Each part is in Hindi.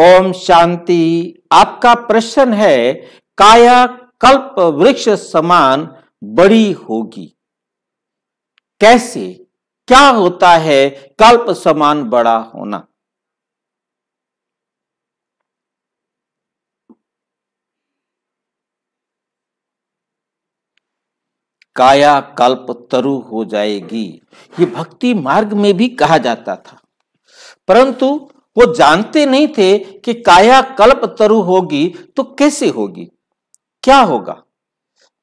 ओम शांति आपका प्रश्न है काया कल्प वृक्ष समान बड़ी होगी कैसे क्या होता है कल्प समान बड़ा होना काया कल्प तरु हो जाएगी ये भक्ति मार्ग में भी कहा जाता था परंतु वो जानते नहीं थे कि काया कल्प तरु होगी तो कैसे होगी क्या होगा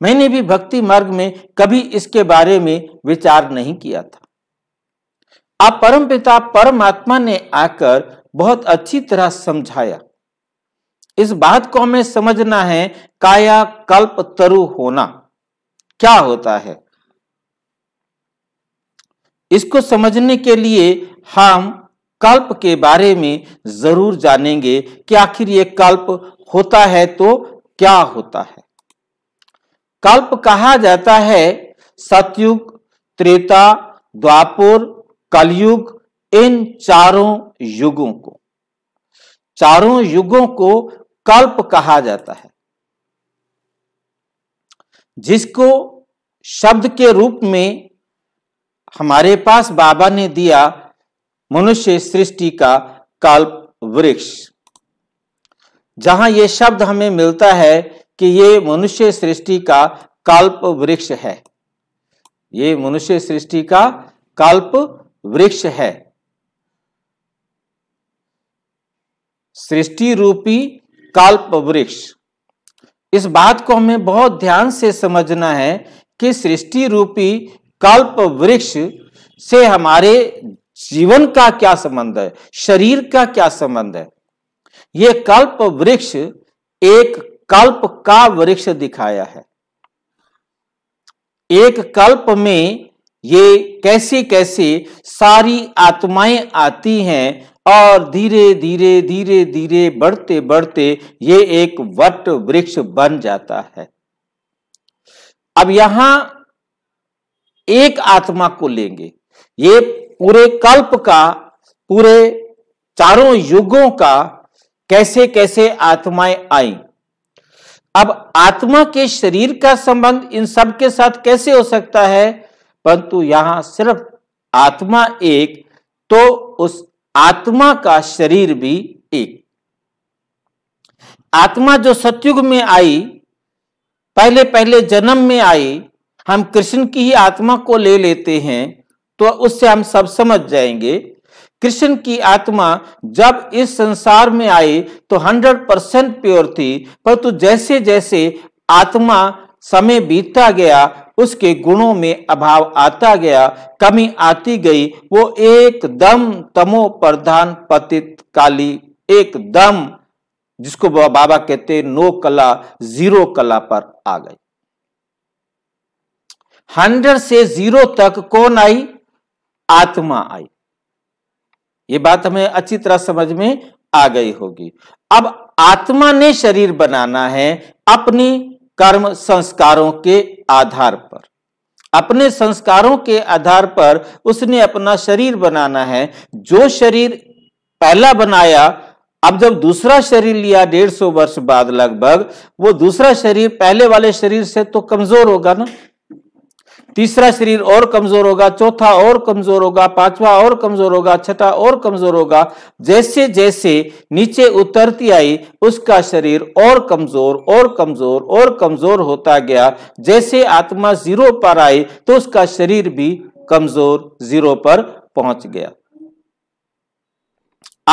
मैंने भी भक्ति मार्ग में कभी इसके बारे में विचार नहीं किया था आप परमपिता परमात्मा ने आकर बहुत अच्छी तरह समझाया इस बात को हमें समझना है काया कल्प तरु होना क्या होता है इसको समझने के लिए हम कल्प के बारे में जरूर जानेंगे कि आखिर ये कल्प होता है तो क्या होता है कल्प कहा जाता है सतयुग त्रेता द्वापुर कलयुग इन चारों युगों को चारों युगों को कल्प कहा जाता है जिसको शब्द के रूप में हमारे पास बाबा ने दिया मनुष्य सृष्टि का कल्प वृक्ष जहां ये शब्द हमें मिलता है कि ये मनुष्य सृष्टि का कल्प वृक्ष है ये मनुष्य सृष्टि का कल्प वृक्ष है सृष्टि रूपी काल्प वृक्ष इस बात को हमें बहुत ध्यान से समझना है कि सृष्टि रूपी कल्प वृक्ष से हमारे जीवन का क्या संबंध है शरीर का क्या संबंध है ये कल्प वृक्ष एक कल्प का वृक्ष दिखाया है एक कल्प में ये कैसे कैसे सारी आत्माएं आती हैं और धीरे धीरे धीरे धीरे बढ़ते बढ़ते ये एक वट वृक्ष बन जाता है अब यहां एक आत्मा को लेंगे ये पूरे कल्प का पूरे चारों युगों का कैसे कैसे आत्माएं आई अब आत्मा के शरीर का संबंध इन सब के साथ कैसे हो सकता है परंतु यहां सिर्फ आत्मा एक तो उस आत्मा का शरीर भी एक आत्मा जो सतयुग में आई पहले पहले जन्म में आई हम कृष्ण की ही आत्मा को ले लेते हैं तो उससे हम सब समझ जाएंगे कृष्ण की आत्मा जब इस संसार में आई तो 100 परसेंट प्योर थी परंतु जैसे जैसे आत्मा समय बीतता गया उसके गुणों में अभाव आता गया कमी आती गई वो एकदम तमो प्रधान पतित काली एकदम जिसको बाबा कहते नो कला जीरो कला पर आ गई हंड्रेड से जीरो तक कौन आई आत्मा आई ये बात हमें अच्छी तरह समझ में आ गई होगी अब आत्मा ने शरीर बनाना है अपनी कर्म संस्कारों के आधार पर अपने संस्कारों के आधार पर उसने अपना शरीर बनाना है जो शरीर पहला बनाया अब जब दूसरा शरीर लिया डेढ़ सौ वर्ष बाद लगभग वो दूसरा शरीर पहले वाले शरीर से तो कमजोर होगा ना तीसरा शरीर और कमजोर होगा चौथा और कमजोर होगा पांचवा और कमजोर होगा छठा और कमजोर होगा जैसे जैसे नीचे उतरती आई उसका शरीर और कमजोर और कमजोर और कमजोर होता गया जैसे आत्मा जीरो पर आई तो उसका शरीर भी कमजोर जीरो पर पहुंच गया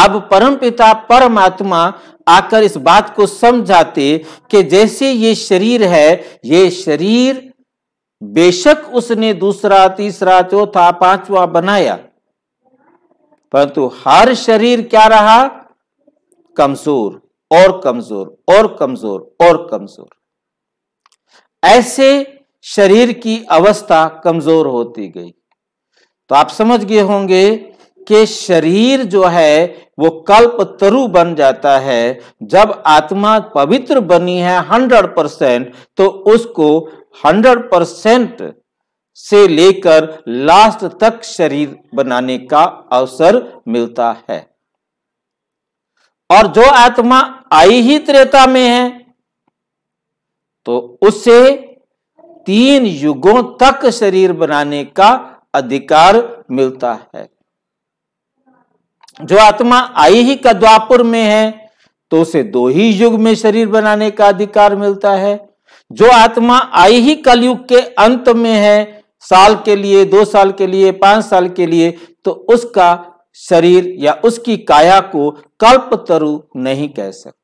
अब परम पिता परमात्मा आकर इस बात को समझाते कि जैसे ये शरीर है ये शरीर बेशक उसने दूसरा तीसरा चौथा पांचवा बनाया परंतु हर शरीर क्या रहा कमजोर और कमजोर और कमजोर और कमजोर ऐसे शरीर की अवस्था कमजोर होती गई तो आप समझ गए होंगे कि शरीर जो है वो कल्प तरु बन जाता है जब आत्मा पवित्र बनी है हंड्रेड परसेंट तो उसको हंड्रेड परसेंट से लेकर लास्ट तक शरीर बनाने का अवसर मिलता है और जो आत्मा आई ही त्रेता में है तो उसे तीन युगों तक शरीर बनाने का अधिकार मिलता है जो आत्मा आई ही कद्वापुर में है तो उसे दो ही युग में शरीर बनाने का अधिकार मिलता है जो आत्मा आई ही कलयुग के अंत में है साल के लिए दो साल के लिए पांच साल के लिए तो उसका शरीर या उसकी काया को कल्प तरु नहीं कह सकते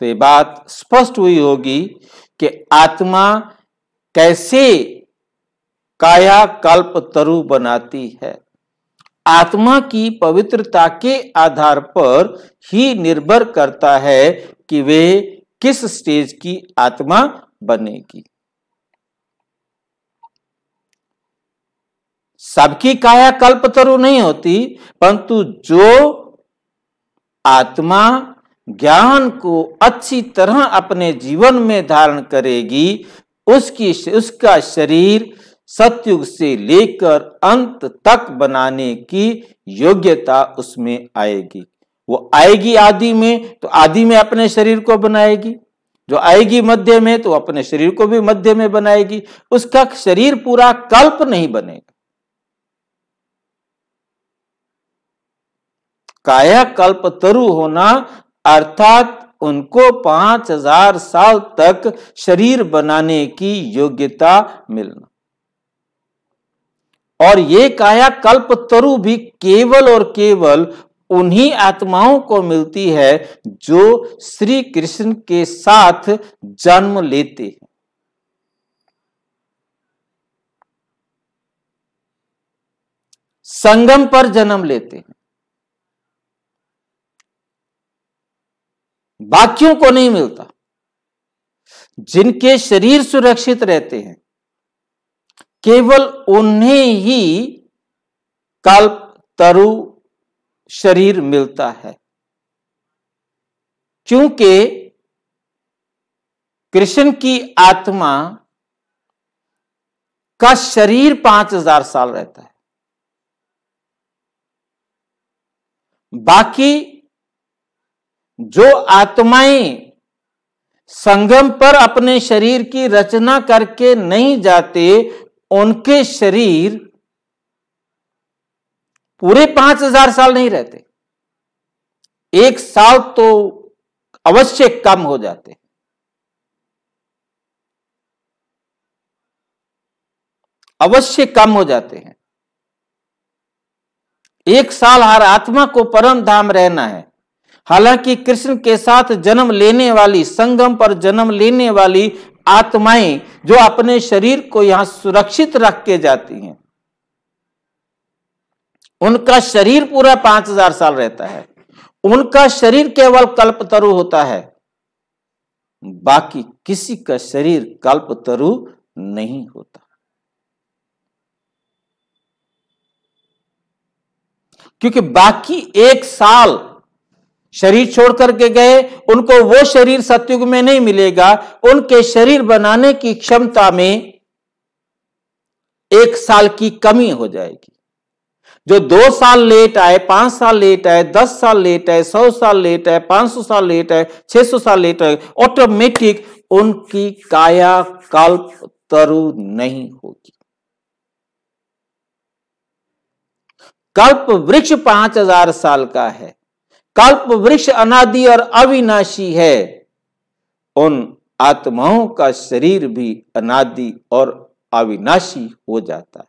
तो ये बात स्पष्ट हुई होगी कि आत्मा कैसे काया कल्प तरु बनाती है आत्मा की पवित्रता के आधार पर ही निर्भर करता है कि वे किस स्टेज की आत्मा बनेगी सबकी काया कल्प तरु नहीं होती परंतु जो आत्मा ज्ञान को अच्छी तरह अपने जीवन में धारण करेगी उसकी उसका शरीर सत्युग से लेकर अंत तक बनाने की योग्यता उसमें आएगी वो आएगी आदि में तो आदि में अपने शरीर को बनाएगी जो आएगी मध्य में तो अपने शरीर को भी मध्य में बनाएगी उसका शरीर पूरा कल्प नहीं बनेगा काया कल्प तरु होना अर्थात उनको पांच हजार साल तक शरीर बनाने की योग्यता मिलना और ये काया कल्प तरु भी केवल और केवल उन्हीं आत्माओं को मिलती है जो श्री कृष्ण के साथ जन्म लेते हैं संगम पर जन्म लेते हैं बाकियों को नहीं मिलता जिनके शरीर सुरक्षित रहते हैं केवल उन्हें ही कल्प तरु शरीर मिलता है क्योंकि कृष्ण की आत्मा का शरीर पांच हजार साल रहता है बाकी जो आत्माएं संगम पर अपने शरीर की रचना करके नहीं जाते उनके शरीर पूरे पांच हजार साल नहीं रहते एक साल तो अवश्य कम हो जाते अवश्य कम हो जाते हैं एक साल हर आत्मा को परम धाम रहना है हालांकि कृष्ण के साथ जन्म लेने वाली संगम पर जन्म लेने वाली आत्माएं जो अपने शरीर को यहां सुरक्षित रख के जाती हैं उनका शरीर पूरा पांच हजार साल रहता है उनका शरीर केवल कल्पतरु होता है बाकी किसी का शरीर कल्पतरु नहीं होता क्योंकि बाकी एक साल शरीर छोड़ करके गए उनको वो शरीर सत्युग में नहीं मिलेगा उनके शरीर बनाने की क्षमता में एक साल की कमी हो जाएगी जो दो साल लेट आए पांच साल लेट आए दस साल लेट आए सौ साल लेट आए पांच सौ साल लेट आए छह सौ साल लेट आए ऑटोमेटिक उनकी काया कल्प तरु नहीं होगी कल्प वृक्ष पांच हजार साल का है कल्प वृक्ष अनादि और अविनाशी है उन आत्माओं का शरीर भी अनादि और अविनाशी हो जाता है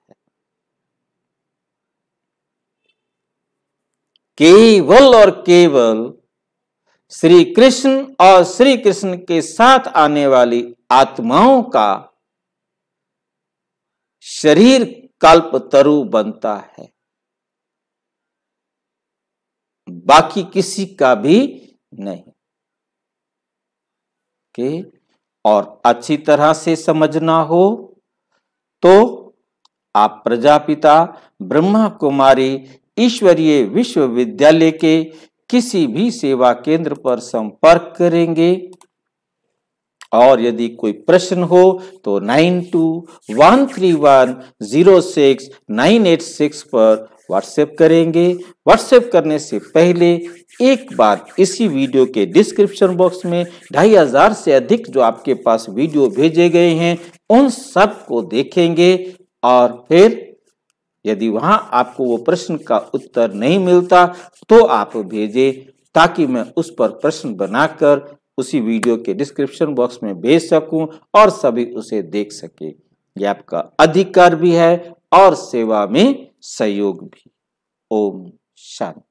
केवल और केवल श्री कृष्ण और श्री कृष्ण के साथ आने वाली आत्माओं का शरीर कल्प तरु बनता है बाकी किसी का भी नहीं के और अच्छी तरह से समझना हो तो आप प्रजापिता ब्रह्मा कुमारी ईश्वरीय विश्वविद्यालय के किसी भी सेवा केंद्र पर संपर्क करेंगे और यदि कोई प्रश्न हो तो nine two one three one zero six nine eight six पर व्हाट्सएप करेंगे व्हाट्सएप करने से पहले एक बार इसी वीडियो के डिस्क्रिप्शन बॉक्स में ढाई हजार से अधिक जो आपके पास वीडियो भेजे गए हैं उन सब को देखेंगे और फिर यदि वहां आपको वो प्रश्न का उत्तर नहीं मिलता तो आप भेजें ताकि मैं उस पर प्रश्न बनाकर उसी वीडियो के डिस्क्रिप्शन बॉक्स में भेज सकूं और सभी उसे देख सके ये आपका अधिकार भी है और सेवा में सहयोग भी ओम शांति